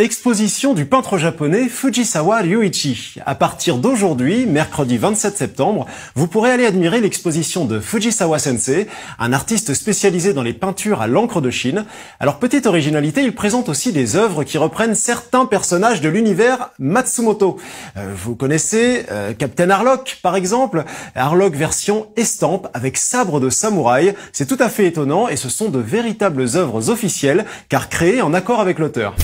Exposition du peintre japonais Fujisawa Ryuichi. À partir d'aujourd'hui, mercredi 27 septembre, vous pourrez aller admirer l'exposition de Fujisawa Sensei, un artiste spécialisé dans les peintures à l'encre de Chine. Alors petite originalité, il présente aussi des œuvres qui reprennent certains personnages de l'univers Matsumoto. Euh, vous connaissez euh, Captain Harlock par exemple, Harlock version estampe avec sabre de samouraï. C'est tout à fait étonnant et ce sont de véritables œuvres officielles car créées en accord avec l'auteur.